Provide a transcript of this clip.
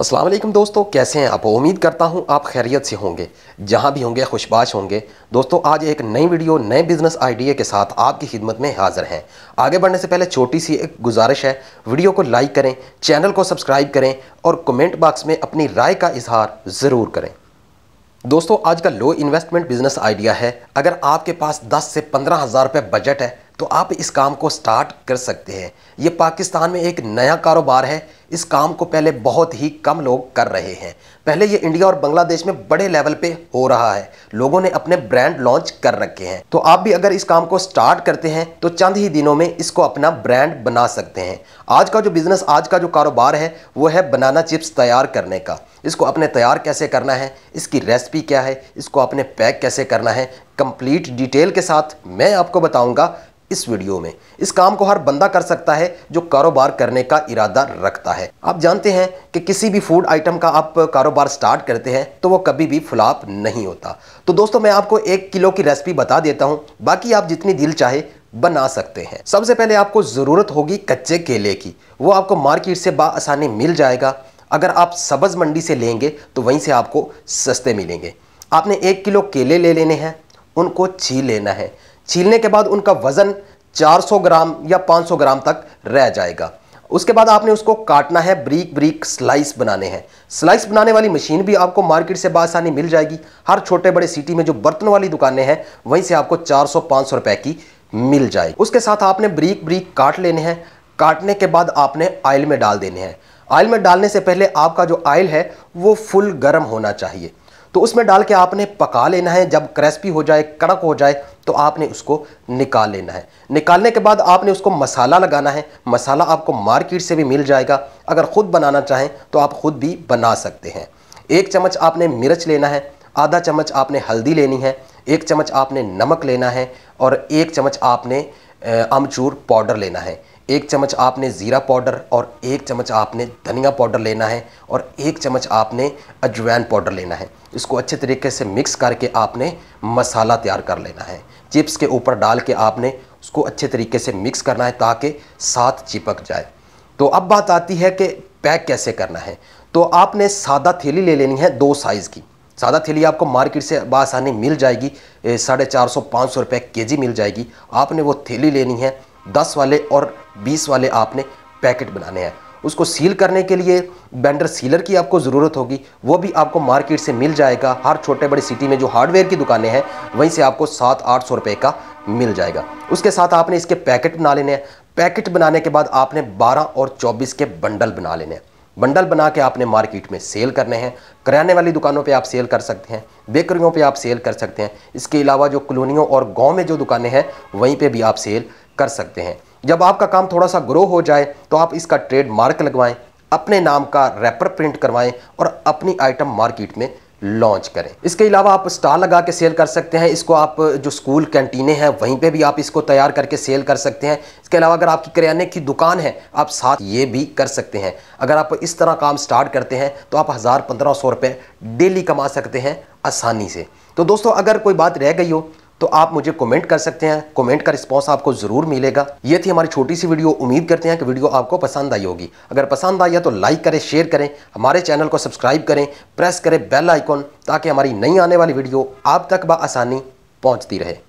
अस्सलाम वालेकुम दोस्तों कैसे हैं आप उम्मीद करता हूं आप खैरियत से होंगे जहां भी होंगे खुशबाश होंगे दोस्तों आज एक नई वीडियो नए बिज़नेस आइडिया के साथ आपकी खिदमत में हाज़िर हैं आगे बढ़ने से पहले छोटी सी एक गुजारिश है वीडियो को लाइक करें चैनल को सब्सक्राइब करें और कमेंट बॉक्स में अपनी राय का इजहार ज़रूर करें दोस्तों आज का लो इन्वेस्टमेंट बिज़नेस आइडिया है अगर आपके पास दस से पंद्रह हज़ार रुपये बजट है तो आप इस काम को स्टार्ट कर सकते हैं ये पाकिस्तान में एक नया कारोबार है इस काम को पहले बहुत ही कम लोग कर रहे हैं पहले ये इंडिया और बांग्लादेश में बड़े लेवल पे हो रहा है लोगों ने अपने ब्रांड लॉन्च कर रखे हैं तो आप भी अगर इस काम को स्टार्ट करते हैं तो चंद ही दिनों में इसको अपना ब्रांड बना सकते हैं आज का जो बिज़नेस आज का जो कारोबार है वो है बनाना चिप्स तैयार करने का इसको अपने तैयार कैसे करना है इसकी रेसिपी क्या है इसको अपने पैक कैसे करना है कंप्लीट डिटेल के साथ मैं आपको बताऊंगा इस वीडियो में इस काम को हर बंदा कर सकता है जो कारोबार करने का इरादा रखता है आप जानते हैं कि किसी भी फूड आइटम का आप कारोबार स्टार्ट करते हैं तो वो कभी भी फ्लॉप नहीं होता तो दोस्तों मैं आपको एक किलो की रेसिपी बता देता हूँ बाकी आप जितनी दिल चाहे बना सकते हैं सबसे पहले आपको ज़रूरत होगी कच्चे केले की वो आपको मार्केट से बासानी मिल जाएगा अगर आप सब्ज़ मंडी से लेंगे तो वहीं से आपको सस्ते मिलेंगे आपने एक किलो केले ले लेने हैं उनको छीन लेना है छीलने के बाद उनका वज़न 400 ग्राम या 500 ग्राम तक रह जाएगा उसके बाद आपने उसको काटना है ब्रीक ब्रीक स्लाइस बनाने हैं स्लाइस बनाने वाली मशीन भी आपको मार्केट से बासानी मिल जाएगी हर छोटे बड़े सिटी में जो बर्तन वाली दुकानें हैं वहीं से आपको 400-500 रुपए की मिल जाएगी उसके साथ आपने ब्रीक ब्रीक काट लेने हैं काटने के बाद आपने ऑयल में डाल देने हैं ऑयल में डालने से पहले आपका जो ऑयल है वो फुल गर्म होना चाहिए तो उसमें डाल के आपने पका लेना है जब क्रेस्पी हो जाए कड़क हो जाए तो आपने उसको निकाल लेना है निकालने के बाद आपने उसको मसाला लगाना है मसाला आपको मार्केट से भी मिल जाएगा अगर ख़ुद बनाना चाहें तो आप ख़ुद भी बना सकते हैं एक चम्मच आपने मिर्च लेना है आधा चम्मच आपने हल्दी लेनी है एक चम्मच आपने नमक लेना है और एक चम्मच आपने अमचूर पाउडर लेना है एक चम्मच आपने ज़ीरा पाउडर और एक चम्मच आपने धनिया पाउडर लेना है और एक चम्मच आपने अजवैन पाउडर लेना है इसको अच्छे तरीके से मिक्स करके आपने मसाला तैयार कर लेना है चिप्स के ऊपर डाल के आपने उसको अच्छे तरीके से मिक्स करना है ताकि साथ चिपक जाए तो अब बात आती है कि पैक कैसे करना है तो आपने सादा थैली ले लेनी है दो साइज़ की सादा थैली आपको मार्केट से बासानी मिल जाएगी साढ़े चार सौ पाँच सौ रुपये के जी मिल जाएगी आपने वो थैली लेनी है दस वाले और बीस वाले आपने पैकेट बनाने हैं उसको सील करने के लिए बैंडर सीलर की आपको ज़रूरत होगी वो भी आपको मार्केट से मिल जाएगा हर छोटे बड़े सिटी में जो हार्डवेयर की दुकानें हैं वहीं से आपको सात आठ सौ रुपये का मिल जाएगा उसके साथ आपने इसके पैकेट बना लेने हैं पैकेट बनाने के बाद आपने बारह और चौबीस के बंडल बना लेने हैं बंडल बना के आपने मार्केट में सेल करने हैं कराने वाली दुकानों पे आप सेल कर सकते हैं बेकरियों पे आप सेल कर सकते हैं इसके अलावा जो कॉलोनियों और गांव में जो दुकानें हैं वहीं पे भी आप सेल कर सकते हैं जब आपका काम थोड़ा सा ग्रो हो जाए तो आप इसका ट्रेड मार्क लगवाएं अपने नाम का रैपर प्रिंट करवाएं और अपनी आइटम मार्केट में लॉन्च करें इसके अलावा आप स्टार लगा के सेल कर सकते हैं इसको आप जो स्कूल कैंटीनें हैं वहीं पे भी आप इसको तैयार करके सेल कर सकते हैं इसके अलावा अगर आपकी करियाने की दुकान है आप साथ ये भी कर सकते हैं अगर आप इस तरह काम स्टार्ट करते हैं तो आप हज़ार पंद्रह सौ रुपये डेली कमा सकते हैं आसानी से तो दोस्तों अगर कोई बात रह गई हो तो आप मुझे कमेंट कर सकते हैं कमेंट का रिस्पांस आपको ज़रूर मिलेगा ये थी हमारी छोटी सी वीडियो उम्मीद करते हैं कि वीडियो आपको पसंद आई होगी अगर पसंद आई है तो लाइक करें शेयर करें हमारे चैनल को सब्सक्राइब करें प्रेस करें बेल आइकॉन ताकि हमारी नई आने वाली वीडियो आप तक बसानी पहुँचती रहे